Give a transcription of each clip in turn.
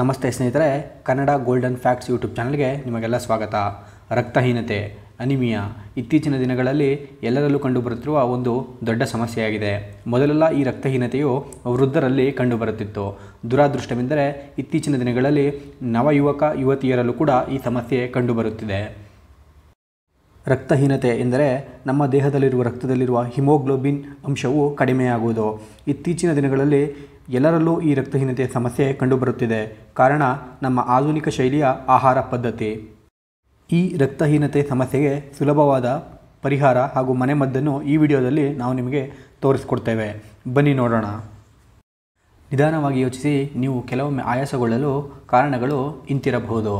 ನಮಸ್ತೆ ಸ್ನೇಹಿತರೆ Kannada golden facts YouTube ಚಾನಲ್ಗೆ ನಿಮಗೆಲ್ಲ ಸ್ವಾಗತ ರಕ್ತಹೀನತೆ ಅನಿಮಿಯಾ ಇತ್ತೀಚಿನ ದಿನಗಳಲ್ಲಿ ಎಲ್ಲರಲ್ಲೂ ಕಂಡುಬರುತ್ತಿರುವ ಒಂದು ದೊಡ್ಡ ಸಮಸ್ಯೆಯಾಗಿದೆ ಮೊದಲೆಲ್ಲ ಈ ರಕ್ತಹೀನತೆಯು ವೃದ್ಧರಲ್ಲಿ ಕಂಡುಬರುತ್ತಿತ್ತು ದುರಾದೃಷ್ಟವೆಂದರೆ ಇತ್ತೀಚಿನ ದಿನಗಳಲ್ಲಿ ನವಯುವಕ ಯುವತಿಯರಲ್ಲೂ ಕೂಡ ಈ ಸಮಸ್ಯೆ ಕಂಡುಬರುತ್ತಿದೆ ರಕ್ತಹೀನತೆ ಎಂದರೆ ನಮ್ಮ ದೇಹದಲ್ಲಿರುವ ರಕ್ತದಲ್ಲಿರುವ ಹಿಮೋಗ್ಲೋಬಿನ್ ಅಂಶವು ಕಡಿಮೆಯಾಗುವುದು ಇತ್ತೀಚಿನ ದಿನಗಳಲ್ಲಿ ಎಲ್ಲರಲ್ಲೂ ಈ ರಕ್ತಹೀನತೆ ಸಮಸ್ಯೆ ಕಂಡುಬರುತ್ತಿದೆ ಕಾರಣ ನಮ್ಮ ಆಧುನಿಕ ಶೈಲಿಯ ಆಹಾರ ಪದ್ಧತಿ ಈ ರಕ್ತಹೀನತೆ ಸಮಸ್ಯೆಗೆ ಸುಲಭವಾದ ಪರಿಹಾರ ಹಾಗೂ ಮನೆಮದ್ದನ್ನು ಈ ವಿಡಿಯೋದಲ್ಲಿ ನಾವು ನಿಮಗೆ ತೋರಿಸ್ಕೊಡ್ತೇವೆ ಬನ್ನಿ ನೋಡೋಣ ನಿಧಾನವಾಗಿ ಯೋಚಿಸಿ ನೀವು ಕೆಲವೊಮ್ಮೆ ಆಯಾಸಗೊಳ್ಳಲು ಕಾರಣಗಳು ಇಂತಿರಬಹುದು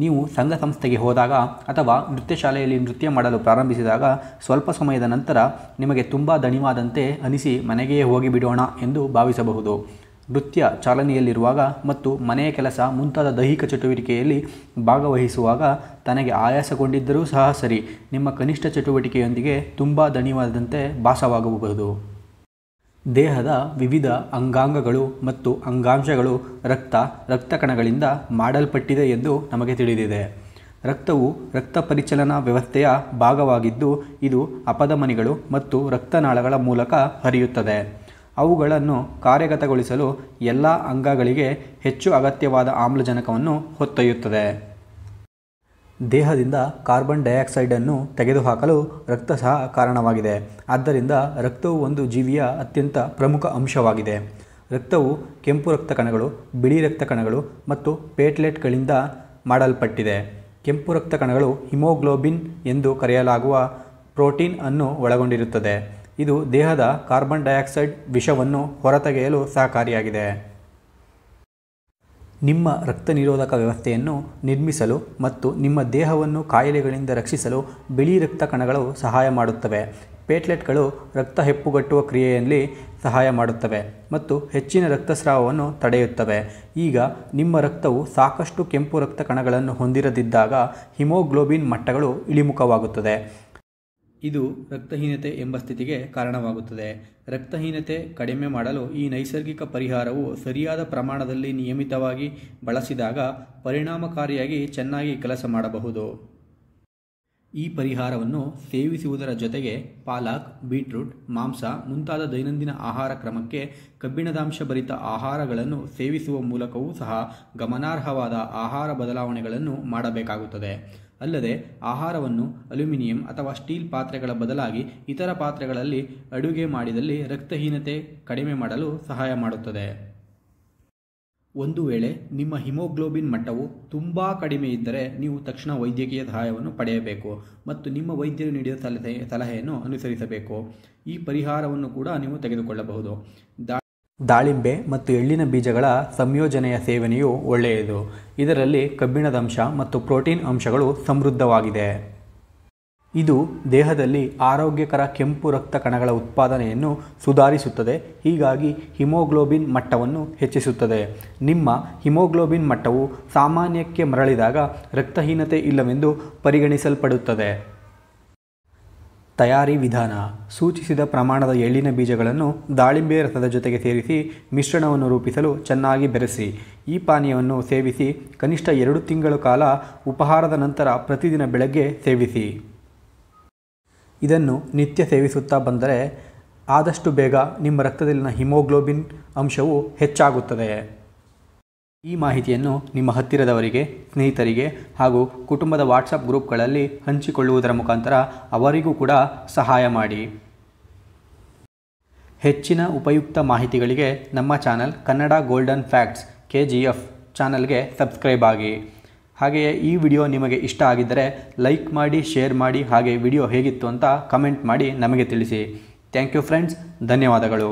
ನೀವು ಸಂಘ ಸಂಸ್ಥೆಗೆ ಹೋದಾಗ ಅಥವಾ ನೃತ್ಯ ಶಾಲೆಯಲ್ಲಿ ನೃತ್ಯ ಮಾಡಲು ಪ್ರಾರಂಭಿಸಿದಾಗ ಸ್ವಲ್ಪ ಸಮಯದ ನಂತರ ನಿಮಗೆ ತುಂಬ ದಣಿವಾದಂತೆ ಅನಿಸಿ ಮನೆಗೆಯೇ ಹೋಗಿಬಿಡೋಣ ಎಂದು ಭಾವಿಸಬಹುದು ನೃತ್ಯ ಚಾಲನೆಯಲ್ಲಿರುವಾಗ ಮತ್ತು ಮನೆಯ ಕೆಲಸ ಮುಂತಾದ ದೈಹಿಕ ಚಟುವಟಿಕೆಯಲ್ಲಿ ಭಾಗವಹಿಸುವಾಗ ತನಗೆ ಆಯಾಸಗೊಂಡಿದ್ದರೂ ಸಹ ಸರಿ ನಿಮ್ಮ ಕನಿಷ್ಠ ಚಟುವಟಿಕೆಯೊಂದಿಗೆ ತುಂಬ ದಣಿವಾದಂತೆ ಭಾಸವಾಗಬಹುದು ದೇಹದ ವಿವಿಧ ಅಂಗಾಂಗಗಳು ಮತ್ತು ಅಂಗಾಂಶಗಳು ರಕ್ತ ರಕ್ತ ಕಣಗಳಿಂದ ಮಾಡಲ್ಪಟ್ಟಿದೆ ಎಂದು ನಮಗೆ ತಿಳಿದಿದೆ ರಕ್ತವು ರಕ್ತ ಪರಿಚಲನಾ ವ್ಯವಸ್ಥೆಯ ಭಾಗವಾಗಿದ್ದು ಇದು ಅಪಧಮನಿಗಳು ಮತ್ತು ರಕ್ತನಾಳಗಳ ಮೂಲಕ ಹರಿಯುತ್ತದೆ ಅವುಗಳನ್ನು ಕಾರ್ಯಗತಗೊಳಿಸಲು ಎಲ್ಲ ಅಂಗಗಳಿಗೆ ಹೆಚ್ಚು ಅಗತ್ಯವಾದ ಆಮ್ಲಜನಕವನ್ನು ಹೊತ್ತೊಯ್ಯುತ್ತದೆ ದೇಹದಿಂದ ಕಾರ್ಬನ್ ಡೈಆಕ್ಸೈಡನ್ನು ತೆಗೆದುಹಾಕಲು ರಕ್ತ ಸಹ ಕಾರಣವಾಗಿದೆ ಆದ್ದರಿಂದ ರಕ್ತವು ಒಂದು ಜೀವಿಯ ಅತ್ಯಂತ ಪ್ರಮುಖ ಅಂಶವಾಗಿದೆ ರಕ್ತವು ಕೆಂಪು ರಕ್ತ ಕಣಗಳು ಬಿಳಿ ರಕ್ತ ಕಣಗಳು ಮತ್ತು ಪೇಟ್ಲೆಟ್ಗಳಿಂದ ಮಾಡಲ್ಪಟ್ಟಿದೆ ಕೆಂಪು ರಕ್ತ ಕಣಗಳು ಹಿಮೋಗ್ಲೋಬಿನ್ ಎಂದು ಕರೆಯಲಾಗುವ ಪ್ರೋಟೀನ್ ಅನ್ನು ಒಳಗೊಂಡಿರುತ್ತದೆ ಇದು ದೇಹದ ಕಾರ್ಬನ್ ಡೈಆಕ್ಸೈಡ್ ವಿಷವನ್ನು ಹೊರತೆಗೆಯಲು ಸಹಕಾರಿಯಾಗಿದೆ ನಿಮ್ಮ ರಕ್ತ ನಿರೋಧಕ ವ್ಯವಸ್ಥೆಯನ್ನು ನಿರ್ಮಿಸಲು ಮತ್ತು ನಿಮ್ಮ ದೇಹವನ್ನು ಕಾಯಿಲೆಗಳಿಂದ ರಕ್ಷಿಸಲು ಬಿಳಿ ರಕ್ತ ಕಣಗಳು ಸಹಾಯ ಮಾಡುತ್ತವೆ ಪೇಟ್ಲೆಟ್ಗಳು ರಕ್ತ ಹೆಪ್ಪುಗಟ್ಟುವ ಕ್ರಿಯೆಯಲ್ಲಿ ಸಹಾಯ ಮಾಡುತ್ತವೆ ಮತ್ತು ಹೆಚ್ಚಿನ ರಕ್ತಸ್ರಾವವನ್ನು ತಡೆಯುತ್ತವೆ ಈಗ ನಿಮ್ಮ ರಕ್ತವು ಸಾಕಷ್ಟು ಕೆಂಪು ರಕ್ತ ಕಣಗಳನ್ನು ಹೊಂದಿರದಿದ್ದಾಗ ಹಿಮೋಗ್ಲೋಬಿನ್ ಮಟ್ಟಗಳು ಇಳಿಮುಖವಾಗುತ್ತದೆ ಇದು ರಕ್ತಹೀನತೆ ಎಂಬ ಸ್ಥಿತಿಗೆ ಕಾರಣವಾಗುತ್ತದೆ ರಕ್ತಹೀನತೆ ಕಡಿಮೆ ಮಾಡಲು ಈ ನೈಸರ್ಗಿಕ ಪರಿಹಾರವು ಸರಿಯಾದ ಪ್ರಮಾಣದಲ್ಲಿ ನಿಯಮಿತವಾಗಿ ಬಳಸಿದಾಗ ಪರಿಣಾಮಕಾರಿಯಾಗಿ ಚೆನ್ನಾಗಿ ಕೆಲಸ ಮಾಡಬಹುದು ಈ ಪರಿಹಾರವನ್ನು ಸೇವಿಸುವುದರ ಜೊತೆಗೆ ಪಾಲಕ್ ಬೀಟ್ರೂಟ್ ಮಾಂಸ ಮುಂತಾದ ದೈನಂದಿನ ಆಹಾರ ಕ್ರಮಕ್ಕೆ ಕಬ್ಬಿಣದಾಂಶ ಭರಿತ ಆಹಾರಗಳನ್ನು ಸೇವಿಸುವ ಮೂಲಕವೂ ಸಹ ಗಮನಾರ್ಹವಾದ ಆಹಾರ ಬದಲಾವಣೆಗಳನ್ನು ಮಾಡಬೇಕಾಗುತ್ತದೆ ಅಲ್ಲದೆ ಆಹಾರವನ್ನು ಅಲ್ಯೂಮಿನಿಯಂ ಅಥವಾ ಸ್ಟೀಲ್ ಪಾತ್ರೆಗಳ ಬದಲಾಗಿ ಇತರ ಪಾತ್ರೆಗಳಲ್ಲಿ ಅಡುಗೆ ಮಾಡಿದಲ್ಲಿ ರಕ್ತಹೀನತೆ ಕಡಿಮೆ ಮಾಡಲು ಸಹಾಯ ಮಾಡುತ್ತದೆ ಒಂದು ವೇಳೆ ನಿಮ್ಮ ಹಿಮೋಗ್ಲೋಬಿನ್ ಮಟ್ಟವು ತುಂಬ ಕಡಿಮೆ ಇದ್ದರೆ ನೀವು ತಕ್ಷಣ ವೈದ್ಯಕೀಯ ಸಹಾಯವನ್ನು ಪಡೆಯಬೇಕು ಮತ್ತು ನಿಮ್ಮ ವೈದ್ಯರು ನೀಡಿದ ಸಲಹೆ ಸಲಹೆಯನ್ನು ಅನುಸರಿಸಬೇಕು ಈ ಪರಿಹಾರವನ್ನು ಕೂಡ ನೀವು ತೆಗೆದುಕೊಳ್ಳಬಹುದು ದಾಳಿಂಬೆ ಮತ್ತು ಎಳ್ಳಿನ ಬೀಜಗಳ ಸಂಯೋಜನೆಯ ಸೇವನೆಯು ಒಳ್ಳೆಯದು ಇದರಲ್ಲಿ ಕಬ್ಬಿಣದ ಅಂಶ ಮತ್ತು ಪ್ರೋಟೀನ್ ಅಂಶಗಳು ಸಮೃದ್ಧವಾಗಿದೆ ಇದು ದೇಹದಲ್ಲಿ ಆರೋಗ್ಯಕರ ಕೆಂಪು ರಕ್ತ ಕಣಗಳ ಉತ್ಪಾದನೆಯನ್ನು ಸುಧಾರಿಸುತ್ತದೆ ಹೀಗಾಗಿ ಹಿಮೋಗ್ಲೋಬಿನ್ ಮಟ್ಟವನ್ನು ಹೆಚ್ಚಿಸುತ್ತದೆ ನಿಮ್ಮ ಹಿಮೋಗ್ಲೋಬಿನ್ ಮಟ್ಟವು ಸಾಮಾನ್ಯಕ್ಕೆ ಮರಳಿದಾಗ ರಕ್ತಹೀನತೆ ಇಲ್ಲವೆಂದು ಪರಿಗಣಿಸಲ್ಪಡುತ್ತದೆ ತಯಾರಿ ವಿಧಾನ ಸೂಚಿಸಿದ ಪ್ರಮಾಣದ ಎಳ್ಳಿನ ಬೀಜಗಳನ್ನು ದಾಳಿಂಬೆ ರಸದ ಜೊತೆಗೆ ಸೇರಿಸಿ ಮಿಶ್ರಣವನ್ನು ರೂಪಿಸಲು ಚೆನ್ನಾಗಿ ಬೆರೆಸಿ ಈ ಪಾನೀಯವನ್ನು ಸೇವಿಸಿ ಕನಿಷ್ಠ ಎರಡು ತಿಂಗಳು ಕಾಲ ಉಪಹಾರದ ನಂತರ ಪ್ರತಿದಿನ ಬೆಳಗ್ಗೆ ಸೇವಿಸಿ ಇದನ್ನು ನಿತ್ಯ ಸೇವಿಸುತ್ತಾ ಬಂದರೆ ಆದಷ್ಟು ಬೇಗ ನಿಮ್ಮ ರಕ್ತದಲ್ಲಿನ ಹಿಮೋಗ್ಲೋಬಿನ್ ಅಂಶವು ಹೆಚ್ಚಾಗುತ್ತದೆ ಈ ಮಾಹಿತಿಯನ್ನು ನಿಮ್ಮ ಹತ್ತಿರದವರಿಗೆ ಸ್ನೇಹಿತರಿಗೆ ಹಾಗೂ ಕುಟುಂಬದ ವಾಟ್ಸಪ್ ಗ್ರೂಪ್ಗಳಲ್ಲಿ ಹಂಚಿಕೊಳ್ಳುವುದರ ಮುಖಾಂತರ ಅವರಿಗೂ ಕೂಡ ಸಹಾಯ ಮಾಡಿ ಹೆಚ್ಚಿನ ಉಪಯುಕ್ತ ಮಾಹಿತಿಗಳಿಗೆ ನಮ್ಮ channel Kannada golden facts K G F ಚಾನಲ್ಗೆ ಸಬ್ಸ್ಕ್ರೈಬ್ ಆಗಿ ಹಾಗೆಯೇ ಈ ವಿಡಿಯೋ ನಿಮಗೆ ಇಷ್ಟ ಆಗಿದ್ದರೆ ಲೈಕ್ ಮಾಡಿ ಶೇರ್ ಮಾಡಿ ಹಾಗೆ ವಿಡಿಯೋ ಹೇಗಿತ್ತು ಅಂತ ಕಮೆಂಟ್ ಮಾಡಿ ನಮಗೆ ತಿಳಿಸಿ ಥ್ಯಾಂಕ್ ಯು ಫ್ರೆಂಡ್ಸ್ ಧನ್ಯವಾದಗಳು